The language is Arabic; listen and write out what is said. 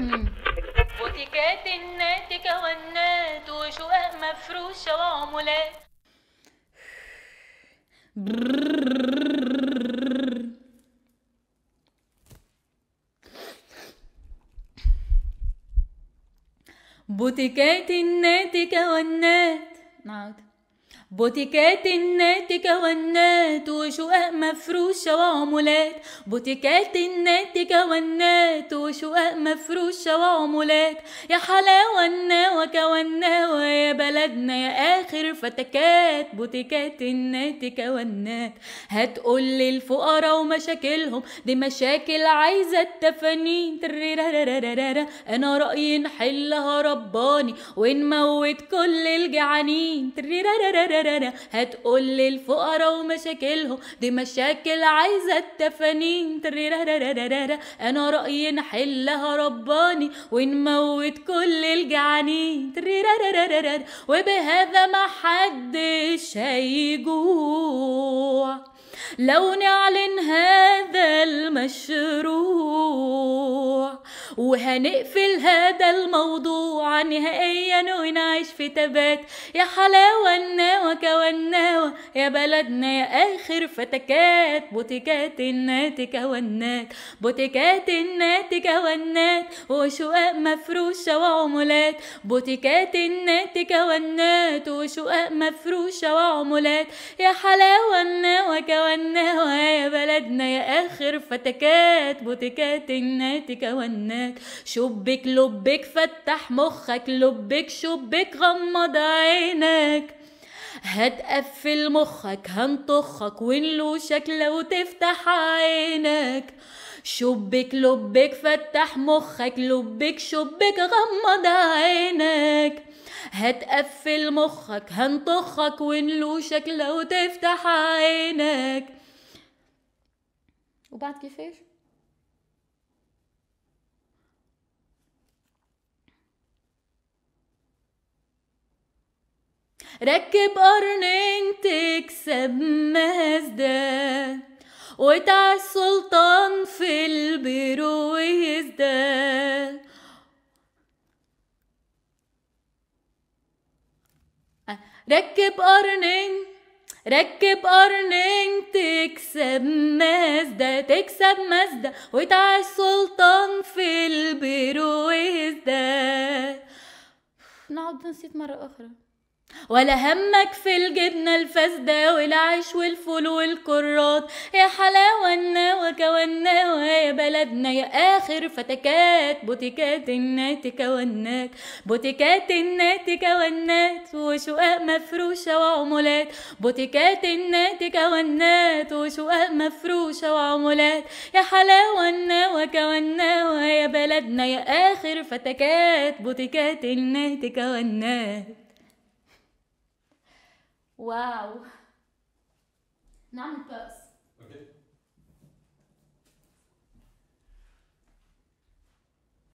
بوتيكات الناتكة كونات وشقق مفروشة وعمولات بوتيكات الناتكة كونات نعود بوتيكات الناتكة والنات وشقق مفروشة وعمولات بوتيكات الناتكة والنات وشقق مفروشة وعمولات يا حلاوة وكوناوة يا بلدنا يا آخر فتكات بوتيكات الناتكة والنات هتقول للفقراء ومشاكلهم دي مشاكل عايزة التفانين أنا رأيي نحلها رباني ونموت كل الجعانين ترارا هتقول للفقرا ومشاكلهم دي مشاكل عايزة التفانين ترارا انا رأيي نحلها رباني ونموت كل الجعانين ترارا وبهذا محدش هيجوع لو نعلن هذا المشروع وهنقفل هذا الموضوع نهائيا ونعيش في تبات يا حلاوة الناوة كوناوة يا بلدنا يا آخر فتكات بوتيكات الناتكة كونات بوتيكات الناتكة كونات وشقاق مفروشة وعمولات بوتيكات الناتكة كونات وشقاق مفروشة وعمولات يا حلاوة الناوة كوناوة يا بلدنا يا آخر فتكات بوتيكات الناتكة كونات عينك شبك لبك فتح مخك لبك شبك غمض عينك هتقفل مخك هنطخك ونلوشك لو تفتح عينك شبك لبك فتح مخك لبك شبك غمض عينك هتقفل مخك هنطخك ونلوشك لو تفتح عينك وبعد كيفاش ركب قرنين تكسب مهزدان وتع السلطان في البر ويزدان ركب قرنين ركب قرنين تكسب مازدة تكسب مازدة وتع السلطان في البر ويزداد نقعد نسيت مرة أخرى ولا همك في الجبنة الفاسدة والعيش والفول والكرات يا حلاوة النواكة كوناوة يا بلدنا يا آخر فتكات بوتيكات الناتكة كونات بوتيكات الناتكة كونات وشقاق مفروشة وعمولات بوتيكات الناتكة كونات وشقاق مفروشة وعمولات يا حلاوة النواكة كوناوة يا بلدنا يا آخر فتكات بوتيكات الناتكة كونات Wow. Numbers.